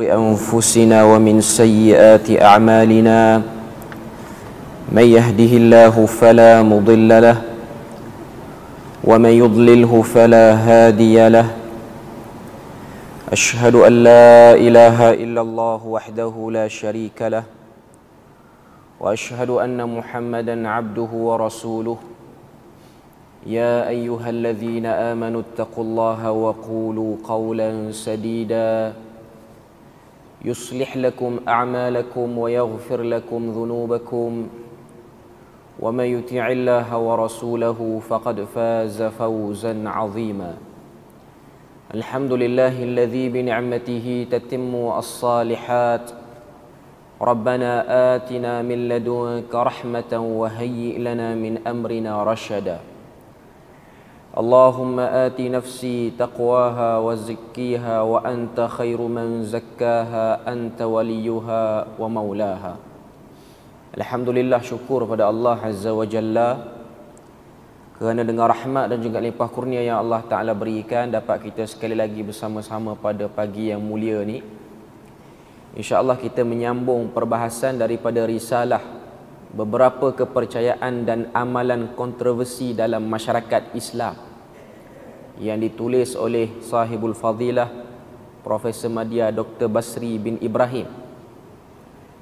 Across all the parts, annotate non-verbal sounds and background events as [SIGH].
شرور أنفسنا ومن سيئات أعمالنا من يهده الله فلا مضل له ومن يضلله فلا هادي له أشهد أن لا إله إلا الله وحده لا شريك له وأشهد أن محمدا عبده ورسوله يا ايها الذين امنوا اتقوا الله وقولوا قولا سديدا يصلح لكم اعمالكم ويغفر لكم ذنوبكم ومن يطع الله ورسوله فقد فاز فوزا عظيما الحمد لله الذي بنعمته تتم الصالحات ربنا اتنا من لدنك رحمه وهيئ لنا من امرنا رشدا اللهم آت نفسي تقواها وزكيها وأنت خير من زكاها أنت وليها ومولاها الحمد لله شكر pada Allah Azza wa Jalla kerana dengan rahmat dan juga limpah kurnia yang Allah Ta'ala berikan dapat kita sekali lagi bersama-sama pada pagi yang mulia ni InsyaAllah kita menyambung perbahasan daripada risalah beberapa kepercayaan dan amalan kontroversi dalam masyarakat Islam yang ditulis oleh sahibul fadilah Profesor Madia Dr. Basri bin Ibrahim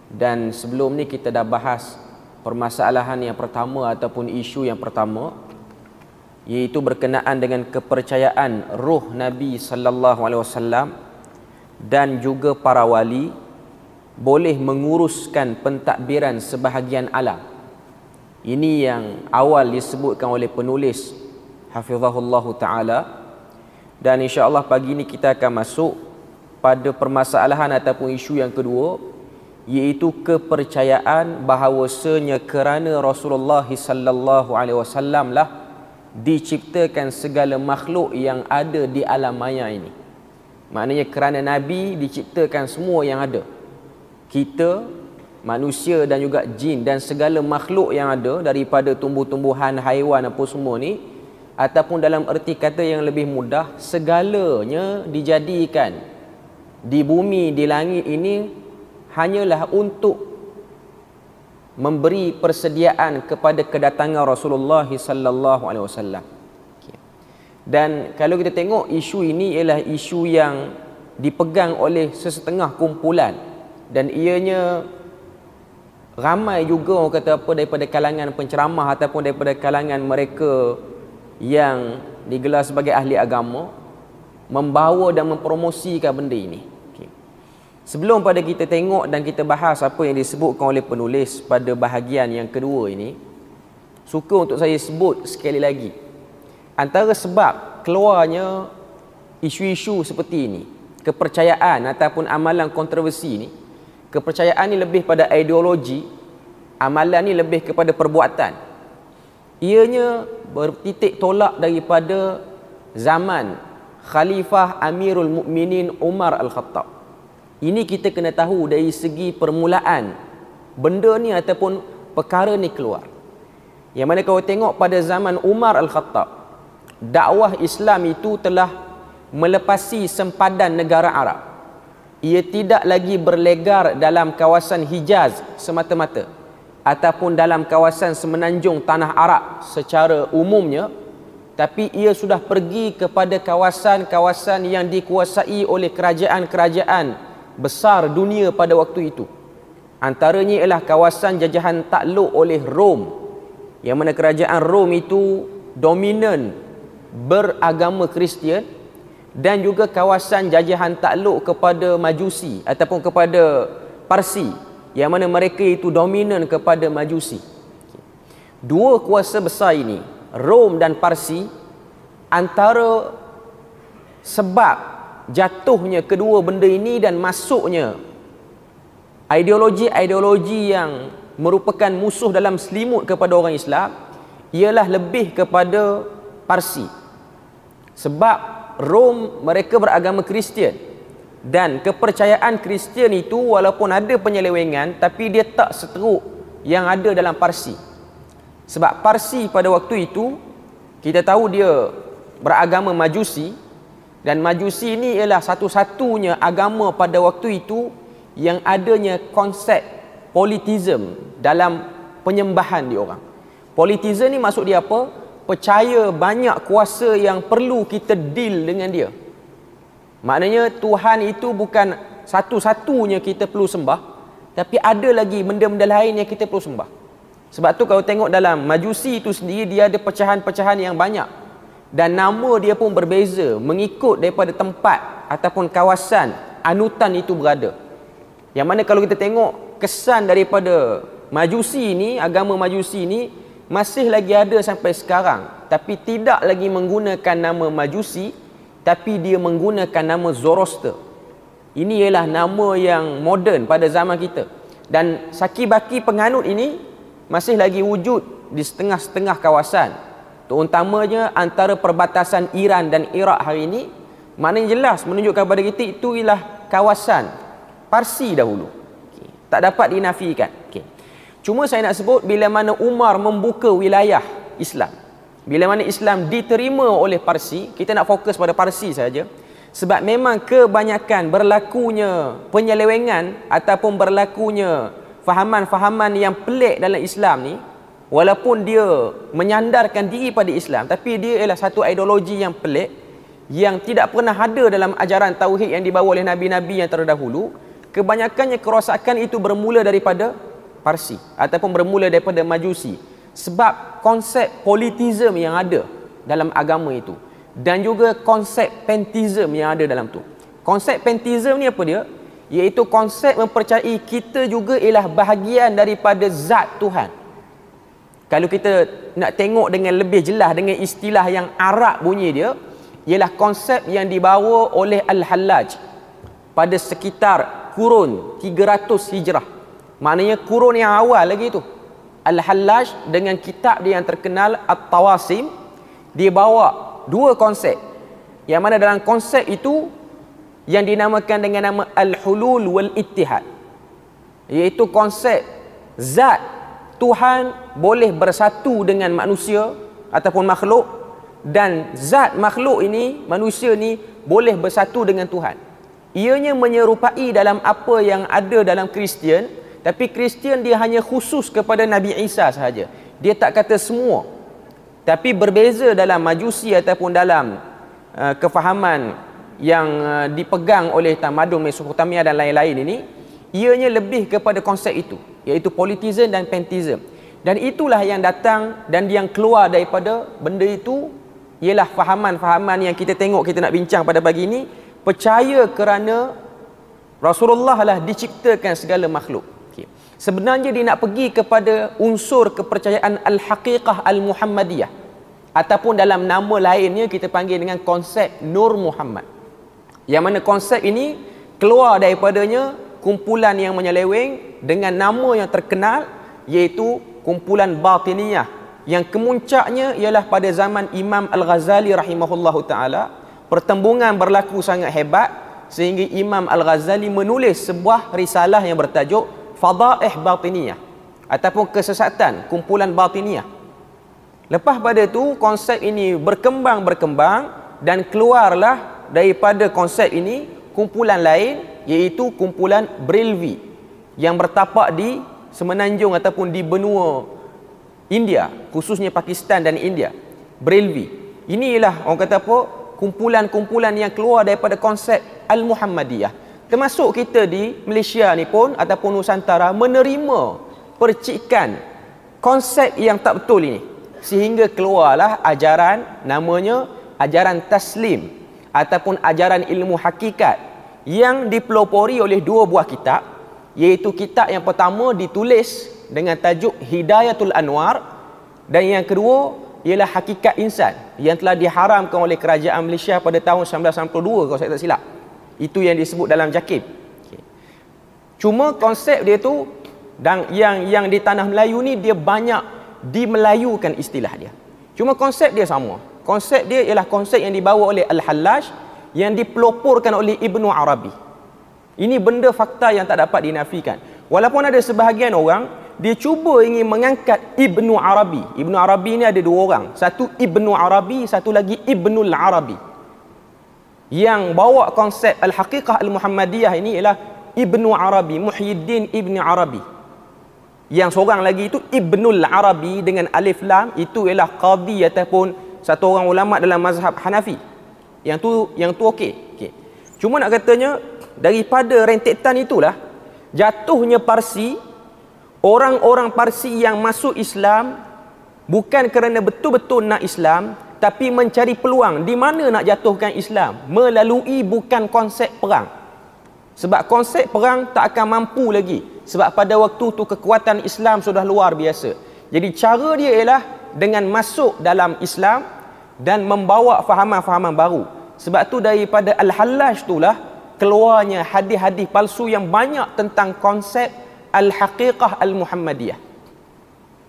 dan sebelum ni kita dah bahas permasalahan yang pertama ataupun isu yang pertama iaitu berkenaan dengan kepercayaan ruh Nabi sallallahu alaihi wasallam dan juga para wali boleh menguruskan pentadbiran sebahagian alam. Ini yang awal disebutkan oleh penulis Hafizahullah Ta'ala Dan insyaAllah pagi ini kita akan masuk Pada permasalahan ataupun isu yang kedua Iaitu kepercayaan bahawasanya kerana Rasulullah Sallallahu Alaihi Wasallam lah Diciptakan segala makhluk yang ada di alam maya ini Maknanya kerana Nabi diciptakan semua yang ada kita manusia dan juga jin dan segala makhluk yang ada daripada tumbuh-tumbuhan haiwan apa semua ni ataupun dalam erti kata yang lebih mudah segalanya dijadikan di bumi di langit ini hanyalah untuk memberi persediaan kepada kedatangan Rasulullah sallallahu alaihi wasallam dan kalau kita tengok isu ini ialah isu yang dipegang oleh sesetengah kumpulan dan ianya ramai juga orang kata apa daripada kalangan penceramah ataupun daripada kalangan mereka yang digelar sebagai ahli agama membawa dan mempromosikan benda ini. Sebelum pada kita tengok dan kita bahas apa yang disebutkan oleh penulis pada bahagian yang kedua ini, suka untuk saya sebut sekali lagi antara sebab keluarnya isu-isu seperti ini, kepercayaan ataupun amalan kontroversi ini kepercayaan ni lebih pada ideologi amalan ni lebih kepada perbuatan ianya bertitik tolak daripada zaman khalifah amirul mukminin Umar al-Khattab ini kita kena tahu dari segi permulaan benda ni ataupun perkara ni keluar yang mana kau tengok pada zaman Umar al-Khattab dakwah Islam itu telah melepasi sempadan negara Arab ia tidak lagi berlegar dalam kawasan Hijaz semata-mata ataupun dalam kawasan semenanjung tanah Arab secara umumnya tapi ia sudah pergi kepada kawasan-kawasan yang dikuasai oleh kerajaan-kerajaan besar dunia pada waktu itu antaranya ialah kawasan jajahan takluk oleh Rom yang mana kerajaan Rom itu dominan beragama Kristian dan juga kawasan jajahan takluk kepada Majusi ataupun kepada Parsi yang mana mereka itu dominan kepada Majusi. Dua kuasa besar ini, Rom dan Parsi, antara sebab jatuhnya kedua benda ini dan masuknya ideologi-ideologi yang merupakan musuh dalam selimut kepada orang Islam ialah lebih kepada Parsi. Sebab Rom mereka beragama Kristian dan kepercayaan Kristian itu walaupun ada penyelewengan tapi dia tak seteruk yang ada dalam Parsi. Sebab Parsi pada waktu itu kita tahu dia beragama Majusi dan Majusi ini ialah satu-satunya agama pada waktu itu yang adanya konsep politism dalam penyembahan diorang. Politism ni maksud dia apa? percaya banyak kuasa yang perlu kita deal dengan dia maknanya Tuhan itu bukan satu-satunya kita perlu sembah tapi ada lagi benda-benda lain yang kita perlu sembah sebab tu kalau tengok dalam majusi itu sendiri dia ada pecahan-pecahan yang banyak dan nama dia pun berbeza mengikut daripada tempat ataupun kawasan anutan itu berada yang mana kalau kita tengok kesan daripada majusi ini agama majusi ini masih lagi ada sampai sekarang tapi tidak lagi menggunakan nama majusi tapi dia menggunakan nama zoroaster ini ialah nama yang moden pada zaman kita dan saki-baki penganut ini masih lagi wujud di setengah-setengah kawasan terutamanya antara perbatasan Iran dan Iraq hari ini mana yang jelas menunjukkan kepada kita itu ialah kawasan Parsi dahulu tak dapat dinafikan Cuma saya nak sebut bila mana Umar membuka wilayah Islam. Bila mana Islam diterima oleh Parsi, kita nak fokus pada Parsi saja. Sebab memang kebanyakan berlakunya penyelewengan ataupun berlakunya fahaman-fahaman yang pelik dalam Islam ni, walaupun dia menyandarkan diri pada Islam, tapi dia ialah satu ideologi yang pelik yang tidak pernah ada dalam ajaran tauhid yang dibawa oleh nabi-nabi yang terdahulu. Kebanyakannya kerosakan itu bermula daripada Parsi ataupun bermula daripada Majusi sebab konsep politizm yang ada dalam agama itu dan juga konsep pentizm yang ada dalam tu. Konsep pentizm ni apa dia? Iaitu konsep mempercayai kita juga ialah bahagian daripada zat Tuhan. Kalau kita nak tengok dengan lebih jelas dengan istilah yang Arab bunyi dia, ialah konsep yang dibawa oleh Al-Hallaj pada sekitar kurun 300 Hijrah. Maknanya kurun yang awal lagi tu. Al-Hallaj dengan kitab dia yang terkenal At-Tawasim dia bawa dua konsep. Yang mana dalam konsep itu yang dinamakan dengan nama Al-Hulul wal Ittihad. Iaitu konsep zat Tuhan boleh bersatu dengan manusia ataupun makhluk dan zat makhluk ini manusia ni boleh bersatu dengan Tuhan. Ianya menyerupai dalam apa yang ada dalam Kristian tapi Kristian dia hanya khusus kepada Nabi Isa sahaja. Dia tak kata semua. Tapi berbeza dalam majusi ataupun dalam uh, kefahaman yang uh, dipegang oleh tamadun Mesopotamia dan lain-lain ini, ianya lebih kepada konsep itu, iaitu politizen dan pentizen. Dan itulah yang datang dan yang keluar daripada benda itu ialah fahaman-fahaman yang kita tengok kita nak bincang pada pagi ini percaya kerana Rasulullah lah diciptakan segala makhluk. Sebenarnya dia nak pergi kepada unsur kepercayaan Al-Haqiqah Al-Muhammadiyah ataupun dalam nama lainnya kita panggil dengan konsep Nur Muhammad. Yang mana konsep ini keluar daripadanya kumpulan yang menyeleweng dengan nama yang terkenal iaitu kumpulan Batiniyah yang kemuncaknya ialah pada zaman Imam Al-Ghazali rahimahullahu taala pertembungan berlaku sangat hebat sehingga Imam Al-Ghazali menulis sebuah risalah yang bertajuk fadaih batiniyah ataupun kesesatan kumpulan batiniyah lepas pada tu konsep ini berkembang-berkembang dan keluarlah daripada konsep ini kumpulan lain iaitu kumpulan brilvi yang bertapak di semenanjung ataupun di benua India khususnya Pakistan dan India brilvi inilah orang kata apa kumpulan-kumpulan yang keluar daripada konsep al-muhammadiyah termasuk kita di Malaysia ni pun ataupun Nusantara menerima percikan konsep yang tak betul ini sehingga keluarlah ajaran namanya ajaran taslim ataupun ajaran ilmu hakikat yang dipelopori oleh dua buah kitab iaitu kitab yang pertama ditulis dengan tajuk Hidayatul Anwar dan yang kedua ialah Hakikat Insan yang telah diharamkan oleh kerajaan Malaysia pada tahun 1992 kalau saya tak silap itu yang disebut dalam jakib. Okay. Cuma konsep dia tu dan yang yang di tanah Melayu ni dia banyak dimelayukan istilah dia. Cuma konsep dia sama. Konsep dia ialah konsep yang dibawa oleh Al-Hallaj yang dipeloporkan oleh Ibnu Arabi. Ini benda fakta yang tak dapat dinafikan. Walaupun ada sebahagian orang dia cuba ingin mengangkat Ibnu Arabi. Ibnu Arabi ni ada dua orang. Satu Ibnu Arabi, satu lagi Ibnul Arabi yang bawa konsep al-haqiqah al-muhammadiyah ini ialah Ibnu Arabi, Muhyiddin Ibnu Arabi. Yang seorang lagi itu Ibnul Arabi dengan alif lam itu ialah qadhi ataupun satu orang ulama dalam mazhab Hanafi. Yang tu yang tu okey. Okey. Cuma nak katanya daripada rentetan itulah jatuhnya Parsi orang-orang Parsi yang masuk Islam bukan kerana betul-betul nak Islam tapi mencari peluang di mana nak jatuhkan Islam melalui bukan konsep perang sebab konsep perang tak akan mampu lagi sebab pada waktu tu kekuatan Islam sudah luar biasa jadi cara dia ialah dengan masuk dalam Islam dan membawa fahaman-fahaman baru sebab tu daripada Al-Hallaj itulah keluarnya hadis-hadis palsu yang banyak tentang konsep Al-Haqiqah Al-Muhammadiyah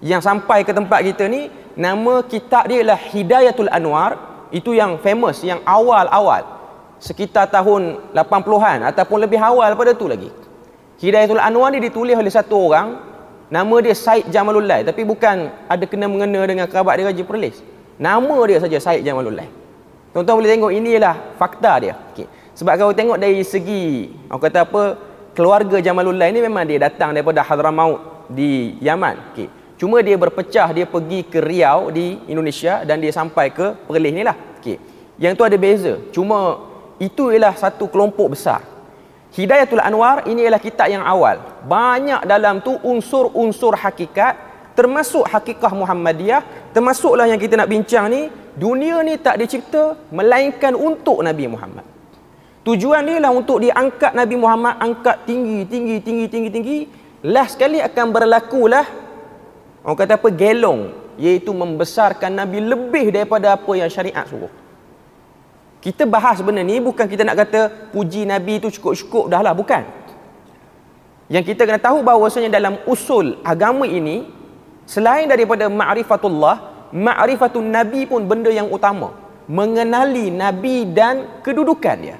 yang sampai ke tempat kita ni nama kitab dia ialah Hidayatul Anwar itu yang famous yang awal-awal sekitar tahun 80-an ataupun lebih awal pada tu lagi Hidayatul Anwar ni ditulis oleh satu orang nama dia Said Jamalullah tapi bukan ada kena mengena dengan kerabat dia Raja Perlis nama dia saja Said Jamalullah tuan-tuan boleh tengok inilah fakta dia okay. sebab kalau tengok dari segi orang kata apa keluarga Jamalullah ni memang dia datang daripada Hadramaut di Yaman okay. Cuma dia berpecah, dia pergi ke Riau di Indonesia dan dia sampai ke Perlis ni lah. Okay. Yang tu ada beza. Cuma itu ialah satu kelompok besar. Hidayatul Anwar ini ialah kitab yang awal. Banyak dalam tu unsur-unsur hakikat termasuk hakikah Muhammadiyah, termasuklah yang kita nak bincang ni, dunia ni tak dicipta melainkan untuk Nabi Muhammad. Tujuan dia lah untuk diangkat Nabi Muhammad, angkat tinggi, tinggi, tinggi, tinggi, tinggi. Last sekali akan berlakulah Orang kata apa? Gelong. Iaitu membesarkan Nabi lebih daripada apa yang syariat suruh. Kita bahas benda ni bukan kita nak kata puji Nabi tu cukup-cukup dah lah. Bukan. Yang kita kena tahu bahawasanya dalam usul agama ini, selain daripada ma'rifatullah, ma'rifatun Nabi pun benda yang utama. Mengenali Nabi dan kedudukan dia.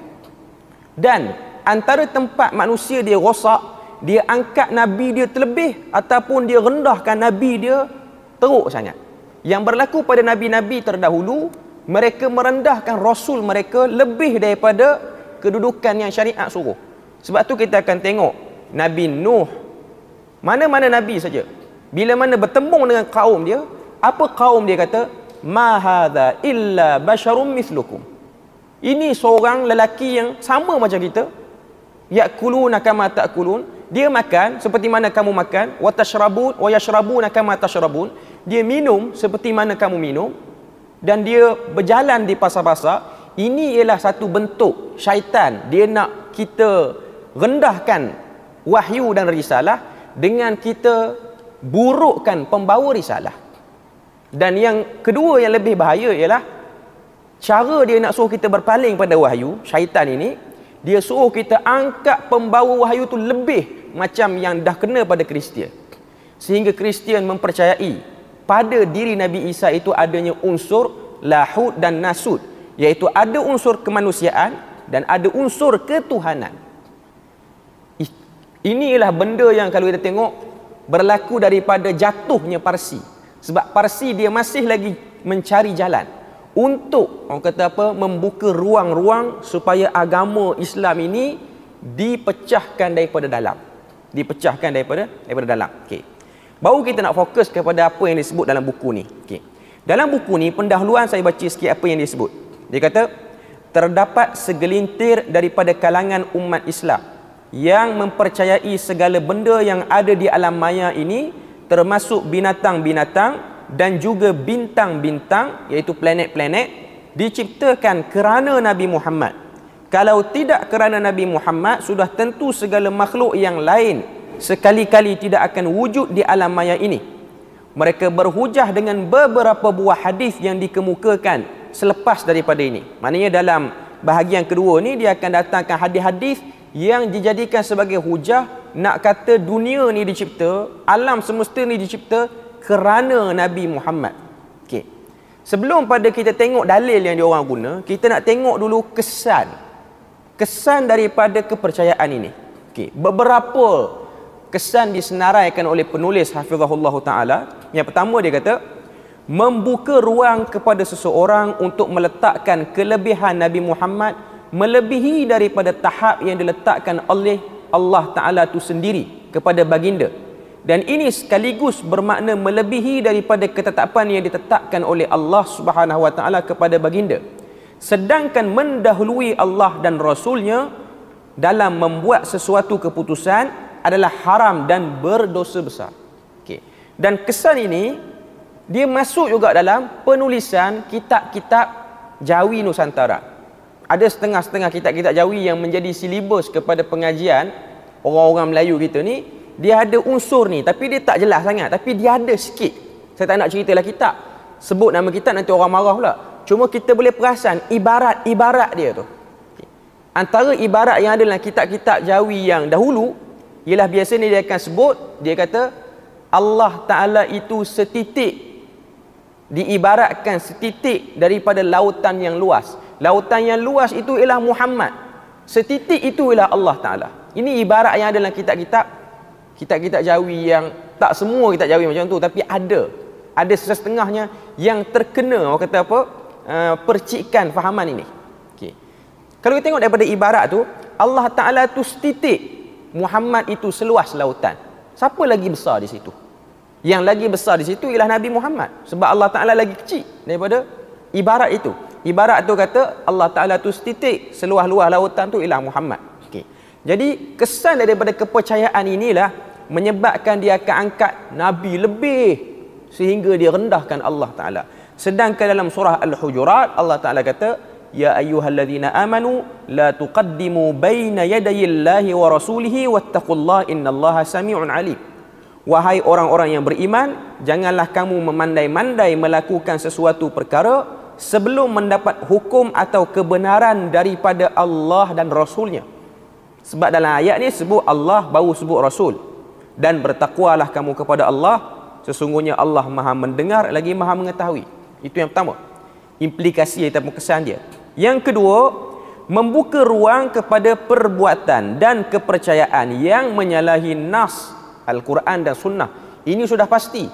Dan antara tempat manusia dia rosak, dia angkat Nabi dia terlebih ataupun dia rendahkan Nabi dia teruk sangat. Yang berlaku pada Nabi-Nabi terdahulu, mereka merendahkan Rasul mereka lebih daripada kedudukan yang syariat suruh. Sebab tu kita akan tengok Nabi Nuh, mana-mana Nabi saja. Bila mana bertembung dengan kaum dia, apa kaum dia kata? Ma hadha illa basharum mislukum. Ini seorang lelaki yang sama macam kita. Yakulun akan matakulun. Dia makan seperti mana kamu makan, wa tashrabun wa yashrabuna kama tashrabun. Dia minum seperti mana kamu minum dan dia berjalan di pasar-pasar. Ini ialah satu bentuk syaitan dia nak kita rendahkan wahyu dan risalah dengan kita burukkan pembawa risalah. Dan yang kedua yang lebih bahaya ialah cara dia nak suruh kita berpaling pada wahyu, syaitan ini, dia suruh kita angkat pembawa wahyu tu lebih macam yang dah kena pada Kristian sehingga Kristian mempercayai pada diri Nabi Isa itu adanya unsur lahud dan nasud iaitu ada unsur kemanusiaan dan ada unsur ketuhanan inilah benda yang kalau kita tengok berlaku daripada jatuhnya Parsi sebab Parsi dia masih lagi mencari jalan untuk orang kata apa membuka ruang-ruang supaya agama Islam ini dipecahkan daripada dalam dipecahkan daripada daripada dalam. Okey. Baru kita nak fokus kepada apa yang disebut dalam buku ni. Okey. Dalam buku ni pendahuluan saya baca sikit apa yang disebut. Dia kata terdapat segelintir daripada kalangan umat Islam yang mempercayai segala benda yang ada di alam maya ini termasuk binatang-binatang dan juga bintang-bintang iaitu planet-planet diciptakan kerana Nabi Muhammad kalau tidak kerana Nabi Muhammad sudah tentu segala makhluk yang lain sekali-kali tidak akan wujud di alam maya ini. Mereka berhujah dengan beberapa buah hadis yang dikemukakan selepas daripada ini. Maknanya dalam bahagian kedua ini dia akan datangkan hadis-hadis yang dijadikan sebagai hujah nak kata dunia ni dicipta, alam semesta ni dicipta kerana Nabi Muhammad. Okey. Sebelum pada kita tengok dalil yang dia guna, kita nak tengok dulu kesan kesan daripada kepercayaan ini. Okay, beberapa kesan disenaraikan oleh penulis Hafizahullah Ta'ala. Yang pertama dia kata, membuka ruang kepada seseorang untuk meletakkan kelebihan Nabi Muhammad melebihi daripada tahap yang diletakkan oleh Allah Ta'ala itu sendiri kepada baginda. Dan ini sekaligus bermakna melebihi daripada ketetapan yang ditetapkan oleh Allah Subhanahu Wa Ta'ala kepada baginda sedangkan mendahului Allah dan Rasulnya dalam membuat sesuatu keputusan adalah haram dan berdosa besar. Okay. Dan kesan ini dia masuk juga dalam penulisan kitab-kitab Jawi Nusantara. Ada setengah-setengah kitab-kitab Jawi yang menjadi silibus kepada pengajian orang-orang Melayu kita ni, dia ada unsur ni tapi dia tak jelas sangat tapi dia ada sikit. Saya tak nak ceritalah kitab. Sebut nama kitab nanti orang marah pula. Cuma kita boleh perasan ibarat-ibarat dia tu. Antara ibarat yang ada dalam kitab-kitab jawi yang dahulu ialah biasanya dia akan sebut dia kata Allah Taala itu setitik diibaratkan setitik daripada lautan yang luas. Lautan yang luas itu ialah Muhammad. Setitik itu ialah Allah Taala. Ini ibarat yang ada dalam kitab-kitab kitab-kitab jawi yang tak semua kitab jawi macam tu tapi ada ada setengahnya yang terkena orang kata apa Uh, percikan fahaman ini. Okey. Kalau kita tengok daripada ibarat tu, Allah Taala tu setitik Muhammad itu seluas lautan. Siapa lagi besar di situ? Yang lagi besar di situ ialah Nabi Muhammad sebab Allah Taala lagi kecil daripada ibarat itu. Ibarat tu kata Allah Taala tu setitik seluas-luas lautan tu ialah Muhammad. Okey. Jadi kesan daripada kepercayaan inilah menyebabkan dia akan angkat nabi lebih sehingga dia rendahkan Allah Taala. Sedangkan dalam surah Al-Hujurat Allah Taala kata ya ayyuhallazina amanu la tuqaddimu baina yadayillahi wa rasulihi wattaqullaha innallaha samiun alim. Wahai orang-orang yang beriman, janganlah kamu memandai-mandai melakukan sesuatu perkara sebelum mendapat hukum atau kebenaran daripada Allah dan Rasulnya. Sebab dalam ayat ni sebut Allah baru sebut Rasul. Dan bertakwalah kamu kepada Allah, sesungguhnya Allah Maha mendengar lagi Maha mengetahui. Itu yang pertama. Implikasi ataupun kesan dia. Yang kedua, membuka ruang kepada perbuatan dan kepercayaan yang menyalahi nas Al-Quran dan sunnah. Ini sudah pasti.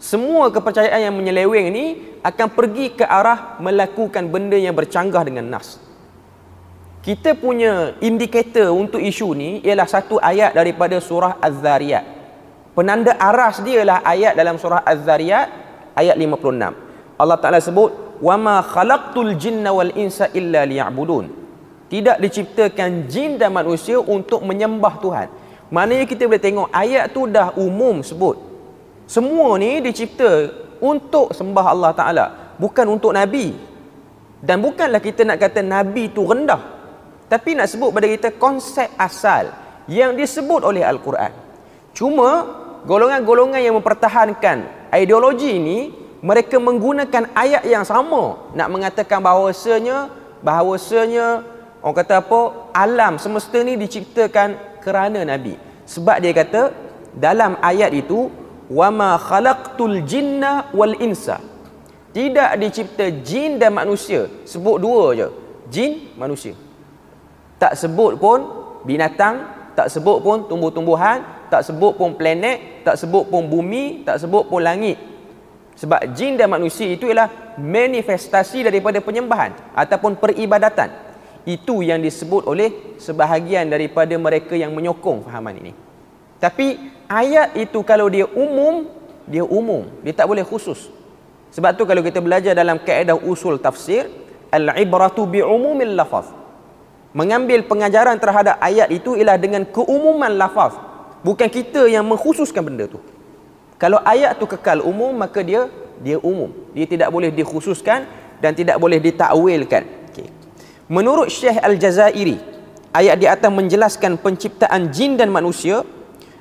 Semua kepercayaan yang menyeleweng ini akan pergi ke arah melakukan benda yang bercanggah dengan nas. Kita punya indikator untuk isu ni ialah satu ayat daripada surah Az-Zariyat. Penanda aras dia ialah ayat dalam surah Az-Zariyat ayat 56. Allah Taala sebut wama khalaqtul jinna wal insa illa liya'budun tidak diciptakan jin dan manusia untuk menyembah Tuhan maknanya kita boleh tengok ayat tu dah umum sebut semua ni dicipta untuk sembah Allah Taala bukan untuk nabi dan bukanlah kita nak kata nabi tu rendah tapi nak sebut pada kita konsep asal yang disebut oleh al-Quran cuma golongan-golongan yang mempertahankan ideologi ini mereka menggunakan ayat yang sama nak mengatakan bahawasanya bahawasanya orang kata apa alam semesta ni diciptakan kerana nabi sebab dia kata dalam ayat itu wama khalaqtul jinna wal insa tidak dicipta jin dan manusia sebut dua je jin manusia tak sebut pun binatang tak sebut pun tumbuh-tumbuhan tak sebut pun planet tak sebut pun bumi tak sebut pun langit sebab jin dan manusia itu ialah manifestasi daripada penyembahan ataupun peribadatan. Itu yang disebut oleh sebahagian daripada mereka yang menyokong fahaman ini. Tapi ayat itu kalau dia umum, dia umum. Dia tak boleh khusus. Sebab tu kalau kita belajar dalam kaedah usul tafsir, al-ibratu bi'umumil lafaz. Mengambil pengajaran terhadap ayat itu ialah dengan keumuman lafaz. Bukan kita yang mengkhususkan benda tu. Kalau ayat tu kekal umum maka dia dia umum. Dia tidak boleh dikhususkan dan tidak boleh ditakwilkan. Okay. Menurut Syekh Al-Jazairi, ayat di atas menjelaskan penciptaan jin dan manusia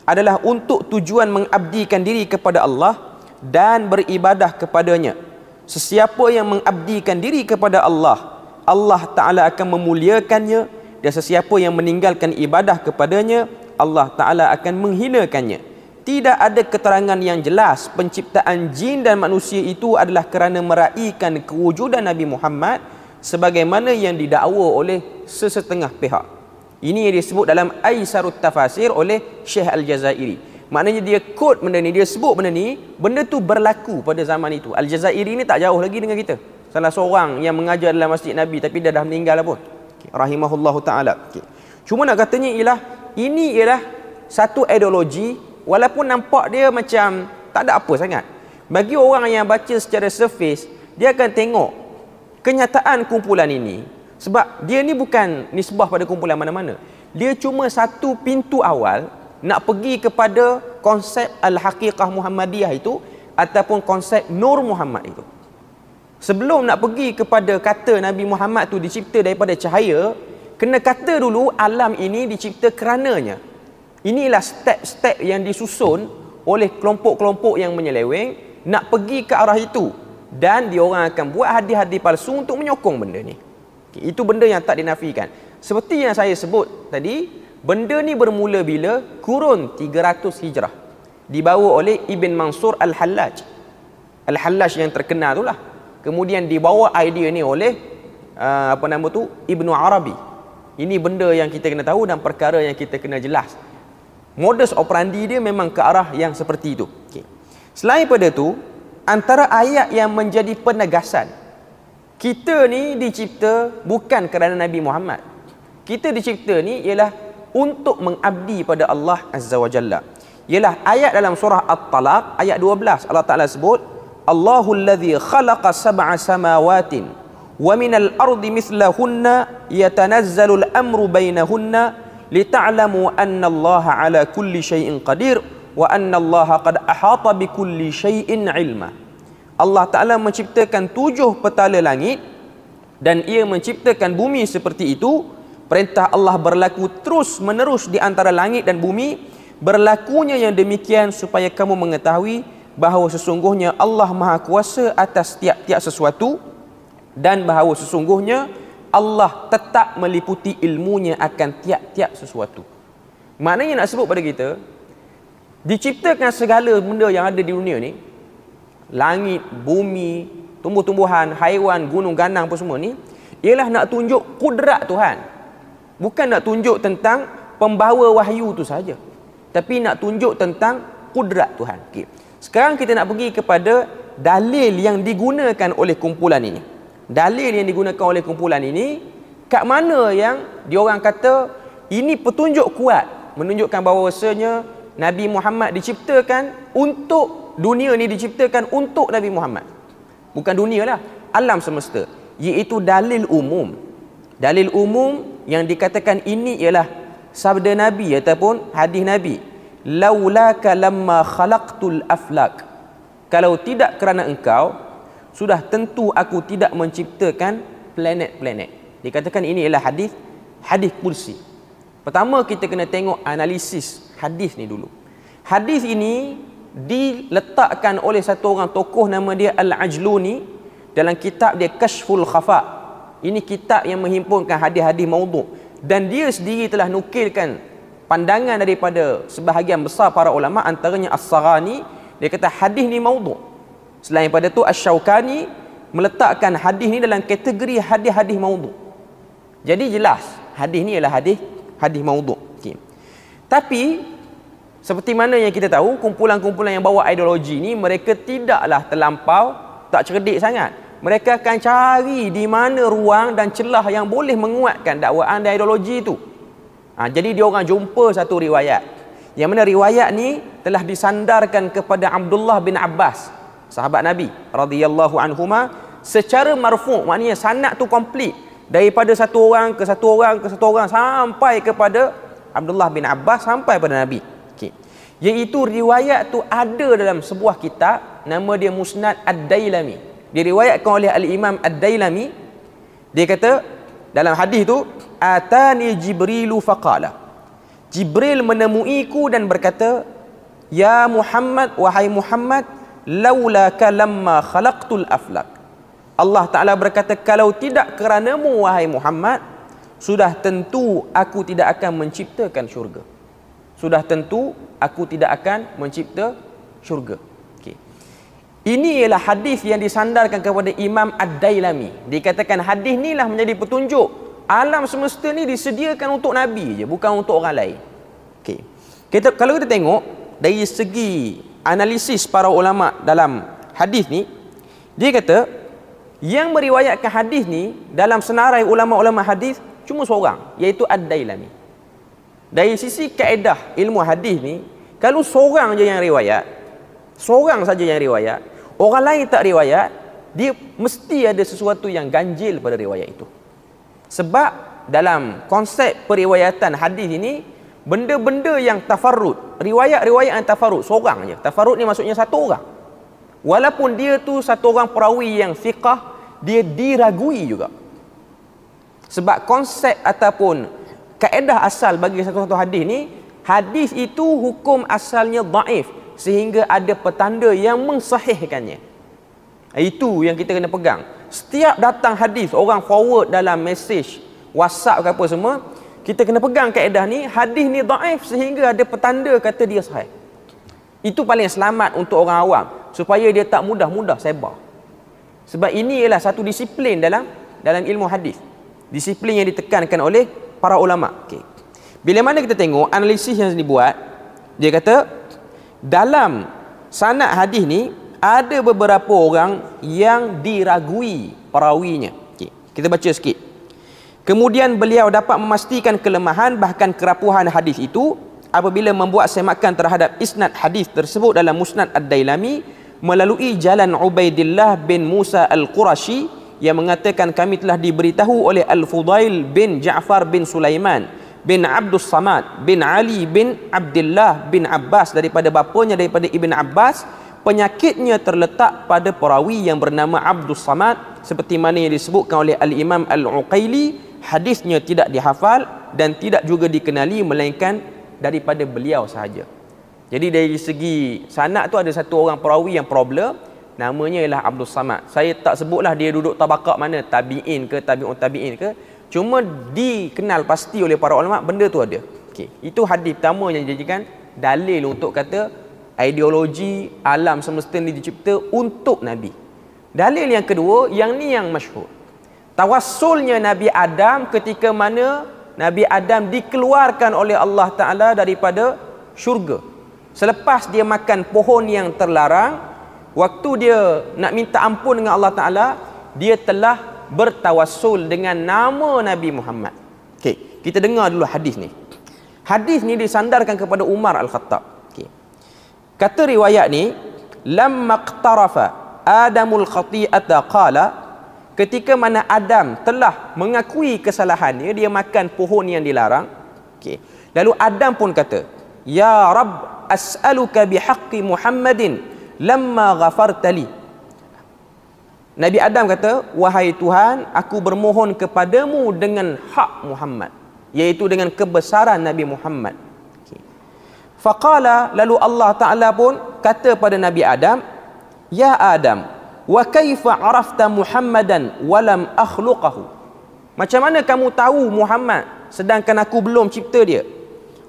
adalah untuk tujuan mengabdikan diri kepada Allah dan beribadah kepadanya. Sesiapa yang mengabdikan diri kepada Allah, Allah Taala akan memuliakannya dan sesiapa yang meninggalkan ibadah kepadanya, Allah Taala akan menghinakannya tidak ada keterangan yang jelas penciptaan jin dan manusia itu adalah kerana meraihkan kewujudan Nabi Muhammad sebagaimana yang didakwa oleh sesetengah pihak. Ini yang disebut dalam Aisarut Tafasir oleh Syekh Al-Jazairi. Maknanya dia quote benda ni, dia sebut benda ni, benda tu berlaku pada zaman itu. Al-Jazairi ni tak jauh lagi dengan kita. Salah seorang yang mengajar dalam Masjid Nabi tapi dia dah meninggal lah pun. Okay. Rahimahullahu taala. Okay. Cuma nak katanya ialah ini ialah satu ideologi walaupun nampak dia macam tak ada apa sangat bagi orang yang baca secara surface dia akan tengok kenyataan kumpulan ini sebab dia ni bukan nisbah pada kumpulan mana-mana dia cuma satu pintu awal nak pergi kepada konsep al-haqiqah muhammadiyah itu ataupun konsep nur muhammad itu sebelum nak pergi kepada kata nabi muhammad tu dicipta daripada cahaya kena kata dulu alam ini dicipta kerananya Inilah step-step yang disusun oleh kelompok-kelompok yang menyeleweng nak pergi ke arah itu dan diorang akan buat hadis-hadis palsu untuk menyokong benda ni. Okay, itu benda yang tak dinafikan. Seperti yang saya sebut tadi, benda ni bermula bila kurun 300 Hijrah dibawa oleh Ibn Mansur Al-Hallaj. Al-Hallaj yang terkenal itulah. Kemudian dibawa idea ni oleh uh, apa nama tu Ibnu Arabi. Ini benda yang kita kena tahu dan perkara yang kita kena jelas modus operandi dia memang ke arah yang seperti itu okay. selain pada tu antara ayat yang menjadi penegasan kita ni dicipta bukan kerana Nabi Muhammad kita dicipta ni ialah untuk mengabdi pada Allah Azza wa Jalla ialah ayat dalam surah At-Talaq ayat 12 Allah Ta'ala sebut Allahu alladhi khalaqa sab'a samawatin wa minal ardi mislahunna yatanazzalu al-amru bainahunna لتعلموا أن الله على كل شيء قدير وأن الله قد أحاط بكل شيء علما Allah Ta'ala menciptakan tujuh petala langit dan ia menciptakan bumi seperti itu perintah Allah berlaku terus menerus di antara langit dan bumi berlakunya yang demikian supaya kamu mengetahui bahawa sesungguhnya Allah Maha Kuasa atas tiap-tiap sesuatu dan bahawa sesungguhnya Allah tetap meliputi ilmunya akan tiap-tiap sesuatu. Maknanya nak sebut pada kita, diciptakan segala benda yang ada di dunia ni, langit, bumi, tumbuh-tumbuhan, haiwan, gunung, ganang apa semua ni, ialah nak tunjuk kudrat Tuhan. Bukan nak tunjuk tentang pembawa wahyu tu saja, Tapi nak tunjuk tentang kudrat Tuhan. Okay. Sekarang kita nak pergi kepada dalil yang digunakan oleh kumpulan ini dalil yang digunakan oleh kumpulan ini kat mana yang diorang kata ini petunjuk kuat menunjukkan bahawasanya Nabi Muhammad diciptakan untuk dunia ni diciptakan untuk Nabi Muhammad bukan dunia lah, alam semesta iaitu dalil umum dalil umum yang dikatakan ini ialah sabda Nabi ataupun hadis Nabi laulaka lamma khalaqtul aflak kalau tidak kerana engkau sudah tentu aku tidak menciptakan planet-planet. Dikatakan ini ialah hadis hadis kursi. Pertama kita kena tengok analisis hadis ni dulu. Hadis ini diletakkan oleh satu orang tokoh nama dia Al-Ajluni dalam kitab dia Kashful Khafa. Ini kitab yang menghimpunkan hadis-hadis maudhu dan dia sendiri telah nukilkan pandangan daripada sebahagian besar para ulama antaranya as sagani dia kata hadis ni maudhu Selain pada tu, Ash-Shawqani meletakkan hadis ni dalam kategori hadis-hadis maudhu. Jadi jelas, hadis ni ialah hadis hadis maudhu. Okay. Tapi, seperti mana yang kita tahu, kumpulan-kumpulan yang bawa ideologi ni, mereka tidaklah terlampau, tak cerdik sangat. Mereka akan cari di mana ruang dan celah yang boleh menguatkan dakwaan dan ideologi itu. Ha, jadi, dia orang jumpa satu riwayat. Yang mana riwayat ni telah disandarkan kepada Abdullah bin Abbas sahabat Nabi radhiyallahu anhuma secara marfu' maknanya sanad tu komplit daripada satu orang ke satu orang ke satu orang sampai kepada Abdullah bin Abbas sampai kepada Nabi. Okey. Iaitu riwayat tu ada dalam sebuah kitab nama dia Musnad Ad-Dailami. Diriwayatkan oleh Al-Imam Ad-Dailami dia kata dalam hadis tu atani Jibrilu faqala Jibril menemuiku dan berkata ya Muhammad wahai Muhammad Laula lamma khalaqtul aflak Allah Taala berkata kalau tidak keranamu wahai Muhammad sudah tentu aku tidak akan menciptakan syurga sudah tentu aku tidak akan mencipta syurga okey ini ialah hadis yang disandarkan kepada Imam Ad-Dailami dikatakan hadis inilah menjadi petunjuk alam semesta ni disediakan untuk nabi je bukan untuk orang lain okey kita kalau kita tengok dari segi analisis para ulama dalam hadis ni dia kata yang meriwayatkan hadis ni dalam senarai ulama-ulama hadis cuma seorang iaitu Ad-Dailami. Dari sisi kaedah ilmu hadis ni kalau seorang je yang riwayat, seorang saja yang riwayat, orang lain tak riwayat, dia mesti ada sesuatu yang ganjil pada riwayat itu. Sebab dalam konsep periwayatan hadis ini benda-benda yang tafarrud riwayat-riwayat yang tafarrud seorang je tafarrud ni maksudnya satu orang walaupun dia tu satu orang perawi yang fiqah dia diragui juga sebab konsep ataupun kaedah asal bagi satu-satu hadis ni hadis itu hukum asalnya daif sehingga ada petanda yang mensahihkannya itu yang kita kena pegang setiap datang hadis orang forward dalam message whatsapp ke apa semua kita kena pegang kaedah ni hadis ni daif sehingga ada petanda kata dia sahih itu paling selamat untuk orang awam supaya dia tak mudah-mudah sebar sebab ini ialah satu disiplin dalam dalam ilmu hadis disiplin yang ditekankan oleh para ulama okey bila mana kita tengok analisis yang dibuat dia kata dalam sanad hadis ni ada beberapa orang yang diragui perawinya okey kita baca sikit Kemudian beliau dapat memastikan kelemahan bahkan kerapuhan hadis itu apabila membuat semakan terhadap isnad hadis tersebut dalam Musnad Ad-Dailami melalui jalan Ubaidillah bin Musa Al-Qurashi yang mengatakan kami telah diberitahu oleh Al-Fudail bin Ja'far bin Sulaiman bin Abdul Samad bin Ali bin Abdullah bin Abbas daripada bapanya daripada Ibn Abbas penyakitnya terletak pada perawi yang bernama Abdul Samad seperti mana yang disebutkan oleh Al-Imam Al-Uqaili hadisnya tidak dihafal dan tidak juga dikenali melainkan daripada beliau sahaja. Jadi dari segi sanak tu ada satu orang perawi yang problem namanya ialah Abdul Samad. Saya tak sebutlah dia duduk tabakak mana, tabi'in ke tabi'un tabi'in ke. Cuma dikenal pasti oleh para ulama benda tu ada. Okey, itu hadis pertama yang dijadikan dalil untuk kata ideologi alam semesta ni dicipta untuk nabi. Dalil yang kedua yang ni yang masyhur. Tawassulnya Nabi Adam ketika mana Nabi Adam dikeluarkan oleh Allah Ta'ala daripada syurga. Selepas dia makan pohon yang terlarang, waktu dia nak minta ampun dengan Allah Ta'ala, dia telah bertawassul dengan nama Nabi Muhammad. Okay. Kita dengar dulu hadis ni. Hadis ni disandarkan kepada Umar Al-Khattab. Okay. Kata riwayat ni, Lamma qtarafa Adamul khati'ata qala, ketika mana Adam telah mengakui kesalahannya dia makan pohon yang dilarang okey lalu Adam pun kata ya rab as'aluka bihaqqi muhammadin lamma ghafartali Nabi Adam kata wahai Tuhan aku bermohon kepadamu dengan hak Muhammad iaitu dengan kebesaran Nabi Muhammad okay. faqala lalu Allah taala pun kata pada Nabi Adam ya Adam wa kaifa arafta muhammadan walam akhluqahu macam mana kamu tahu muhammad sedangkan aku belum cipta dia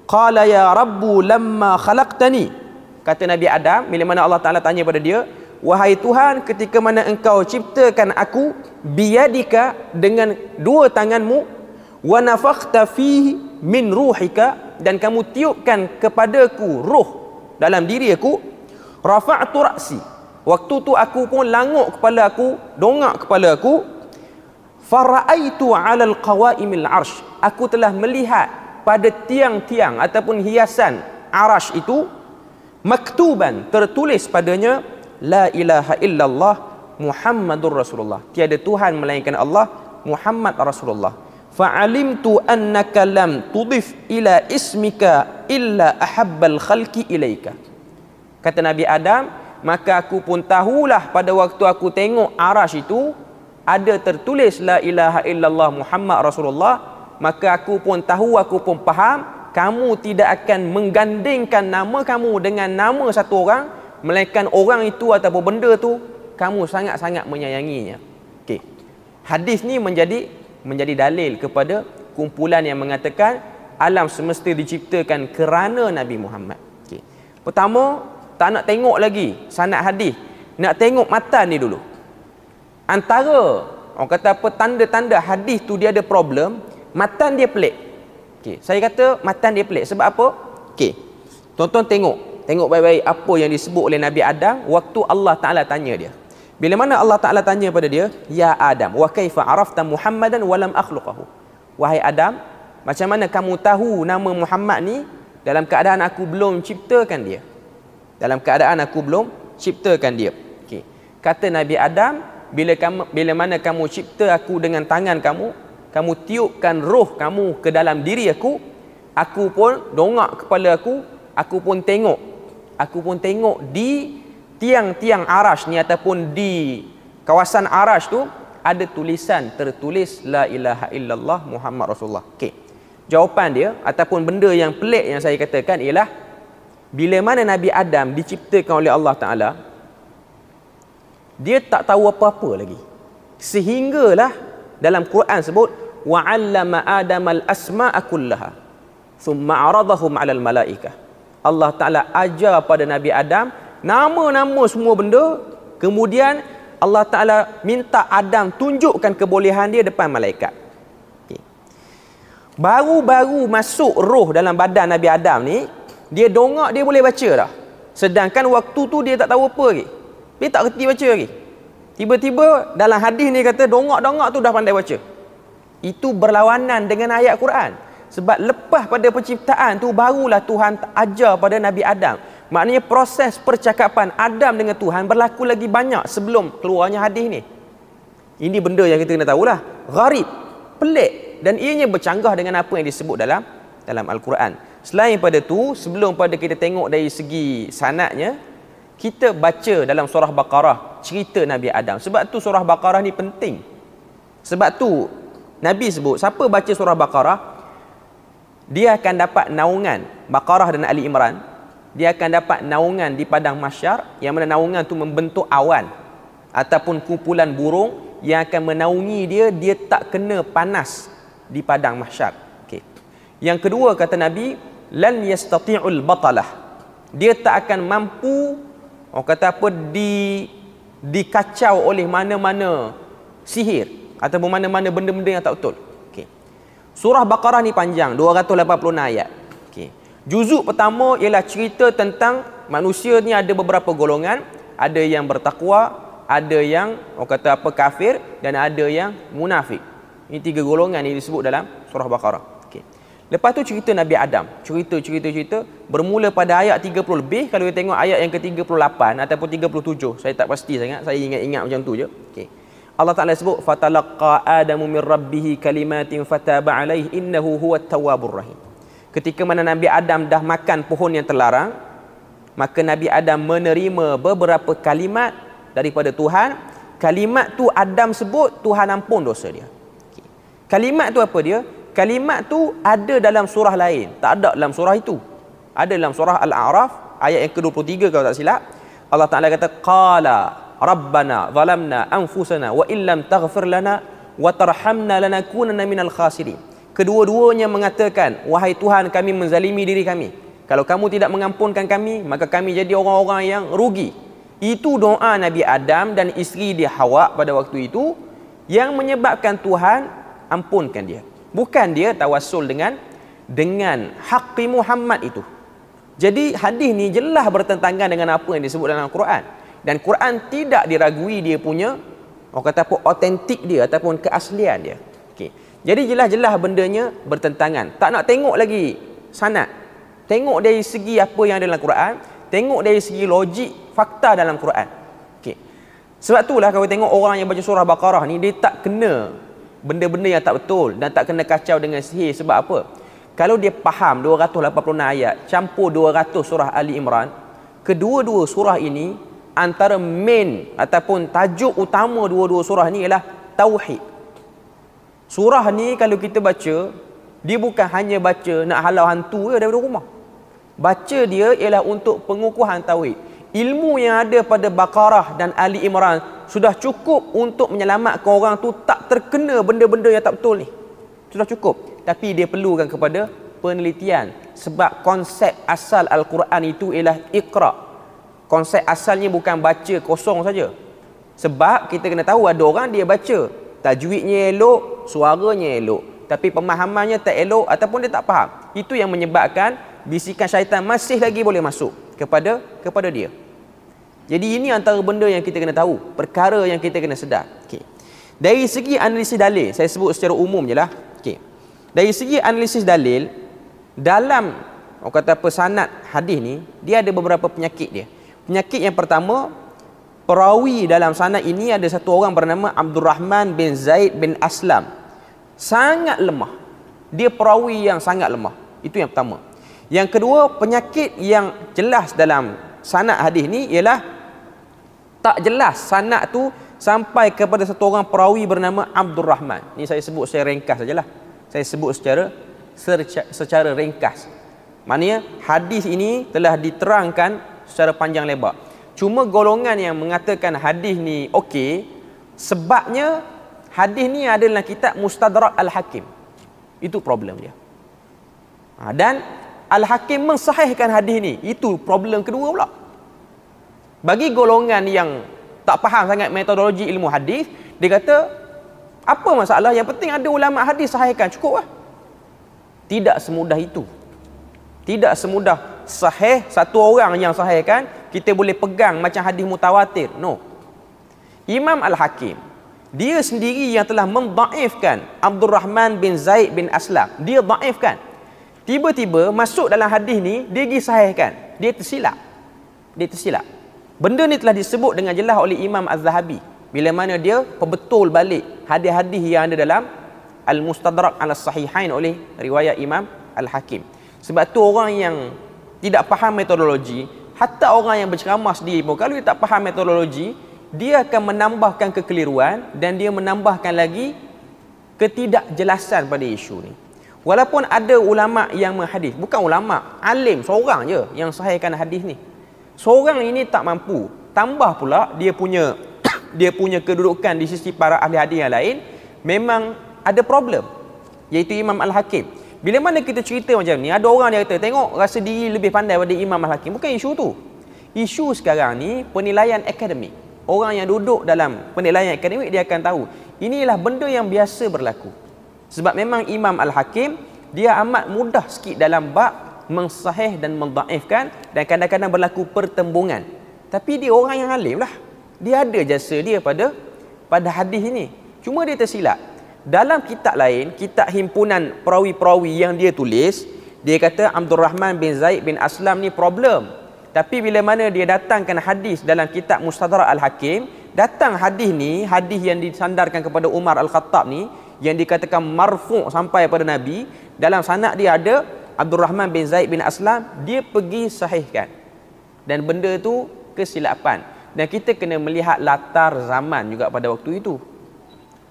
qala ya rabbu lamma khalaqtani kata nabi adam bila mana allah taala tanya pada dia wahai tuhan ketika mana engkau ciptakan aku biyadika dengan dua tanganmu wa nafakhta fihi min ruhika dan kamu tiupkan kepadaku ruh dalam diri aku rafa'tu ra'si Waktu tu aku pun languk kepala aku, dongak kepala aku. Faraaitu 'ala al-qawaimil arsh. Aku telah melihat pada tiang-tiang ataupun hiasan arash itu maktuban tertulis padanya la ilaha illallah muhammadur rasulullah tiada tuhan melainkan Allah Muhammad Rasulullah fa alimtu annaka lam tudif ila ismika illa ahabbal khalqi ilaika kata nabi adam maka aku pun tahulah pada waktu aku tengok arash itu ada tertulis la ilaha illallah Muhammad Rasulullah maka aku pun tahu aku pun faham kamu tidak akan menggandingkan nama kamu dengan nama satu orang melainkan orang itu ataupun benda tu kamu sangat-sangat menyayanginya okey hadis ni menjadi menjadi dalil kepada kumpulan yang mengatakan alam semesta diciptakan kerana Nabi Muhammad okey pertama tak nak tengok lagi sanad hadis nak tengok matan ni dulu antara orang kata apa tanda-tanda hadis tu dia ada problem matan dia pelik okey saya kata matan dia pelik sebab apa okey tonton tengok tengok baik-baik apa yang disebut oleh Nabi Adam waktu Allah Taala tanya dia bila mana Allah Taala tanya pada dia ya Adam wa kaifa arafta Muhammadan wa lam akhluqahu wahai Adam macam mana kamu tahu nama Muhammad ni dalam keadaan aku belum ciptakan dia dalam keadaan aku belum ciptakan dia Okay. kata nabi adam bila kamu bila mana kamu cipta aku dengan tangan kamu kamu tiupkan roh kamu ke dalam diri aku aku pun dongak kepala aku aku pun tengok aku pun tengok di tiang-tiang arash ni ataupun di kawasan arash tu ada tulisan tertulis la ilaha illallah muhammad rasulullah Okay. jawapan dia ataupun benda yang pelik yang saya katakan ialah bila mana Nabi Adam diciptakan oleh Allah Ta'ala dia tak tahu apa-apa lagi sehinggalah dalam Quran sebut wa'allama adamal asma'a kullaha thumma 'aradahum 'alal malaikah Allah Ta'ala ajar pada Nabi Adam nama-nama semua benda kemudian Allah Ta'ala minta Adam tunjukkan kebolehan dia depan malaikat Baru-baru masuk roh dalam badan Nabi Adam ni dia dongak dia boleh baca dah sedangkan waktu tu dia tak tahu apa lagi dia tak reti baca lagi tiba-tiba dalam hadis ni kata dongak-dongak tu dah pandai baca itu berlawanan dengan ayat Quran sebab lepas pada penciptaan tu barulah Tuhan ajar pada Nabi Adam maknanya proses percakapan Adam dengan Tuhan berlaku lagi banyak sebelum keluarnya hadis ni ini benda yang kita kena tahulah gharib pelik dan ianya bercanggah dengan apa yang disebut dalam dalam Al-Quran. Selain pada tu, sebelum pada kita tengok dari segi sanatnya, kita baca dalam surah Baqarah cerita Nabi Adam. Sebab tu surah Baqarah ni penting. Sebab tu Nabi sebut, siapa baca surah Baqarah, dia akan dapat naungan Baqarah dan Ali Imran. Dia akan dapat naungan di padang masyar yang mana naungan tu membentuk awan ataupun kumpulan burung yang akan menaungi dia, dia tak kena panas di padang masyar. Yang kedua kata Nabi, lan yastati'ul batalah dia tak akan mampu orang kata apa di dikacau oleh mana-mana sihir ataupun mana-mana benda-benda yang tak betul okey surah baqarah ni panjang 286 ayat okey juzuk pertama ialah cerita tentang manusia ni ada beberapa golongan ada yang bertakwa ada yang orang kata apa kafir dan ada yang munafik ini tiga golongan yang disebut dalam surah baqarah Lepas tu cerita Nabi Adam. Cerita, cerita, cerita. Bermula pada ayat 30 lebih. Kalau kita tengok ayat yang ke-38 ataupun 37. Saya tak pasti sangat. Saya ingat-ingat macam tu je. Okay. Allah Ta'ala sebut, فَتَلَقَّى آدَمُ مِنْ رَبِّهِ كَلِمَاتٍ فَتَابَ عَلَيْهِ إِنَّهُ هُوَ التَّوَابُ الرَّحِيمُ Ketika mana Nabi Adam dah makan pohon yang terlarang, maka Nabi Adam menerima beberapa kalimat daripada Tuhan. Kalimat tu Adam sebut, Tuhan ampun dosa dia. Kalimat tu apa dia? kalimat tu ada dalam surah lain tak ada dalam surah itu ada dalam surah al-a'raf ayat yang ke-23 kalau tak silap Allah Taala kata qala rabbana zalamna anfusana wa illam taghfir lana wa tarhamna lanakunanna minal khasirin kedua-duanya mengatakan wahai Tuhan kami menzalimi diri kami kalau kamu tidak mengampunkan kami maka kami jadi orang-orang yang rugi itu doa Nabi Adam dan isteri dia Hawa pada waktu itu yang menyebabkan Tuhan ampunkan dia bukan dia tawasul dengan dengan haqqi Muhammad itu jadi hadis ni jelas bertentangan dengan apa yang disebut dalam Quran dan Quran tidak diragui dia punya orang kata apa autentik dia ataupun keaslian dia okey jadi jelas-jelas bendanya bertentangan tak nak tengok lagi sanad tengok dari segi apa yang ada dalam Quran tengok dari segi logik fakta dalam Quran okey sebab itulah kalau tengok orang yang baca surah baqarah ni dia tak kena benda-benda yang tak betul dan tak kena kacau dengan sihir sebab apa? Kalau dia faham 286 ayat campur 200 surah Ali Imran, kedua-dua surah ini antara main ataupun tajuk utama dua-dua surah ni ialah tauhid. Surah ni kalau kita baca, dia bukan hanya baca nak halau hantu ke daripada rumah. Baca dia ialah untuk pengukuhan tauhid ilmu yang ada pada Baqarah dan Ali Imran sudah cukup untuk menyelamatkan orang tu tak terkena benda-benda yang tak betul ni. Sudah cukup. Tapi dia perlukan kepada penelitian sebab konsep asal Al-Quran itu ialah Iqra. Konsep asalnya bukan baca kosong saja. Sebab kita kena tahu ada orang dia baca tajwidnya elok, suaranya elok tapi pemahamannya tak elok ataupun dia tak faham. Itu yang menyebabkan bisikan syaitan masih lagi boleh masuk kepada kepada dia. Jadi ini antara benda yang kita kena tahu, perkara yang kita kena sedar. Okey. Dari segi analisis dalil, saya sebut secara umum jelah. Okey. Dari segi analisis dalil, dalam orang kata pesanat hadis ni, dia ada beberapa penyakit dia. Penyakit yang pertama, perawi dalam sanad ini ada satu orang bernama Abdul Rahman bin Zaid bin Aslam. Sangat lemah. Dia perawi yang sangat lemah. Itu yang pertama. Yang kedua, penyakit yang jelas dalam sanad hadis ni ialah tak jelas sanad tu sampai kepada satu orang perawi bernama Abdul Rahman. Ini saya sebut secara ringkas sajalah. Saya sebut secara secara ringkas. Maknanya hadis ini telah diterangkan secara panjang lebar. Cuma golongan yang mengatakan hadis ni okey sebabnya hadis ni adalah dalam kitab Mustadrak Al-Hakim. Itu problem dia. Ha, dan Al-Hakim mensahihkan hadis ni. Itu problem kedua pula bagi golongan yang tak faham sangat metodologi ilmu hadis dia kata apa masalah yang penting ada ulama hadis sahihkan cukup lah tidak semudah itu tidak semudah sahih satu orang yang sahihkan kita boleh pegang macam hadis mutawatir no Imam Al-Hakim dia sendiri yang telah mendaifkan Abdul Rahman bin Zaid bin Aslam dia daifkan tiba-tiba masuk dalam hadis ni dia disahihkan dia tersilap dia tersilap Benda ni telah disebut dengan jelas oleh Imam Az-Zahabi. Bila mana dia perbetul balik hadis-hadis yang ada dalam Al-Mustadrak Al-Sahihain oleh riwayat Imam Al-Hakim. Sebab tu orang yang tidak faham metodologi, hatta orang yang berceramah sendiri pun, kalau dia tak faham metodologi, dia akan menambahkan kekeliruan dan dia menambahkan lagi ketidakjelasan pada isu ni. Walaupun ada ulama yang menghadis, bukan ulama, alim seorang je yang sahihkan hadis ni seorang ini tak mampu tambah pula dia punya [COUGHS] dia punya kedudukan di sisi para ahli hadis yang lain memang ada problem iaitu Imam Al-Hakim bila mana kita cerita macam ni ada orang dia kata tengok rasa diri lebih pandai daripada Imam Al-Hakim bukan isu tu isu sekarang ni penilaian akademik orang yang duduk dalam penilaian akademik dia akan tahu inilah benda yang biasa berlaku sebab memang Imam Al-Hakim dia amat mudah sikit dalam bab mensahih dan mendaifkan dan kadang-kadang berlaku pertembungan tapi dia orang yang alim lah dia ada jasa dia pada pada hadis ini cuma dia tersilap dalam kitab lain kitab himpunan perawi-perawi yang dia tulis dia kata Abdul Rahman bin Zaid bin Aslam ni problem tapi bila mana dia datangkan hadis dalam kitab Mustadrak Al-Hakim datang hadis ni hadis yang disandarkan kepada Umar Al-Khattab ni yang dikatakan marfu' sampai pada Nabi dalam sanak dia ada Abdul Rahman bin Zaid bin Aslam dia pergi sahihkan dan benda tu kesilapan dan kita kena melihat latar zaman juga pada waktu itu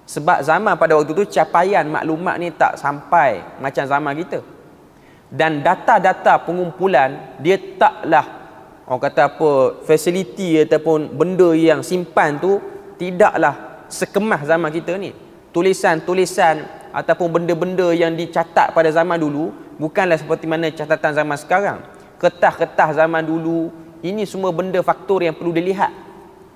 sebab zaman pada waktu itu capaian maklumat ni tak sampai macam zaman kita dan data-data pengumpulan dia taklah orang kata apa facility ataupun benda yang simpan tu tidaklah sekemah zaman kita ni tulisan-tulisan ataupun benda-benda yang dicatat pada zaman dulu bukanlah seperti mana catatan zaman sekarang ketah ketah zaman dulu ini semua benda faktor yang perlu dilihat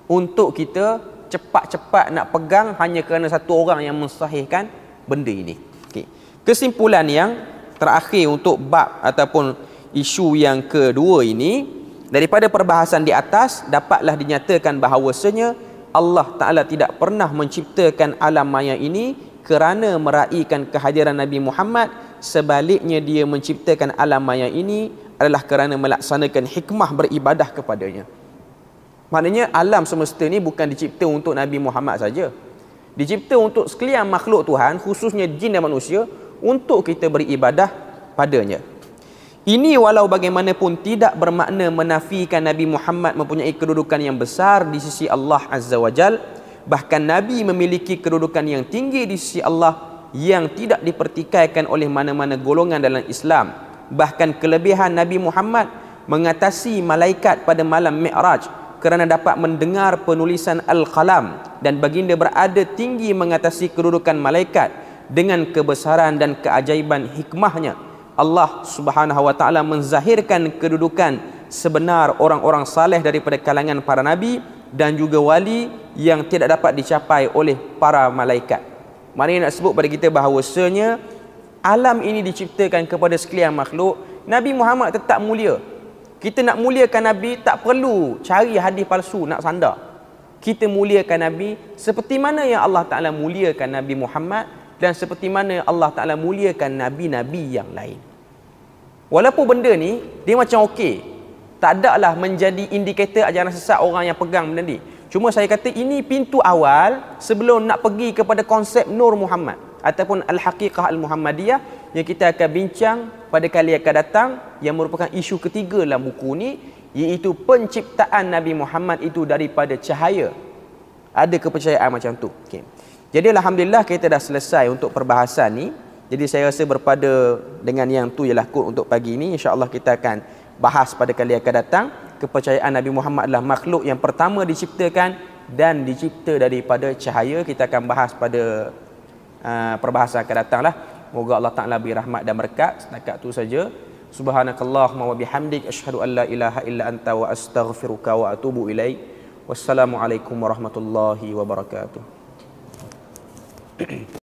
untuk kita cepat-cepat nak pegang hanya kerana satu orang yang mensahihkan benda ini okay. kesimpulan yang terakhir untuk bab ataupun isu yang kedua ini daripada perbahasan di atas dapatlah dinyatakan bahawasanya Allah Ta'ala tidak pernah menciptakan alam maya ini kerana meraihkan kehadiran Nabi Muhammad sebaliknya dia menciptakan alam maya ini adalah kerana melaksanakan hikmah beribadah kepadanya. Maknanya alam semesta ni bukan dicipta untuk Nabi Muhammad saja. Dicipta untuk sekalian makhluk Tuhan khususnya jin dan manusia untuk kita beribadah padanya. Ini walau bagaimanapun tidak bermakna menafikan Nabi Muhammad mempunyai kedudukan yang besar di sisi Allah Azza wa Jal. Bahkan Nabi memiliki kedudukan yang tinggi di sisi Allah yang tidak dipertikaikan oleh mana-mana golongan dalam Islam bahkan kelebihan Nabi Muhammad mengatasi malaikat pada malam Mi'raj kerana dapat mendengar penulisan Al-Qalam dan baginda berada tinggi mengatasi kedudukan malaikat dengan kebesaran dan keajaiban hikmahnya Allah Subhanahu wa taala menzahirkan kedudukan sebenar orang-orang saleh daripada kalangan para nabi dan juga wali yang tidak dapat dicapai oleh para malaikat. Mana nak sebut pada kita bahawasanya alam ini diciptakan kepada sekalian makhluk, Nabi Muhammad tetap mulia. Kita nak muliakan Nabi tak perlu cari hadis palsu nak sandar. Kita muliakan Nabi seperti mana yang Allah Taala muliakan Nabi Muhammad dan seperti mana Allah Taala muliakan nabi-nabi yang lain. Walaupun benda ni dia macam okey, tak adalah menjadi indikator ajaran sesat orang yang pegang benda ni. Cuma saya kata ini pintu awal sebelum nak pergi kepada konsep Nur Muhammad ataupun Al-Haqiqah Al-Muhammadiyah yang kita akan bincang pada kali yang akan datang yang merupakan isu ketiga dalam buku ini iaitu penciptaan Nabi Muhammad itu daripada cahaya. Ada kepercayaan macam tu. Okay. Jadi Alhamdulillah kita dah selesai untuk perbahasan ni. Jadi saya rasa berpada dengan yang tu ialah kod untuk pagi ini. InsyaAllah kita akan bahas pada kali yang akan datang kepercayaan Nabi Muhammad adalah makhluk yang pertama diciptakan dan dicipta daripada cahaya kita akan bahas pada uh, perbahasan akan datanglah moga Allah Taala beri rahmat dan berkat setakat tu saja subhanakallahumma wa bihamdik asyhadu an la ilaha illa anta wa astaghfiruka wa atubu ilaik Wassalamualaikum warahmatullahi wabarakatuh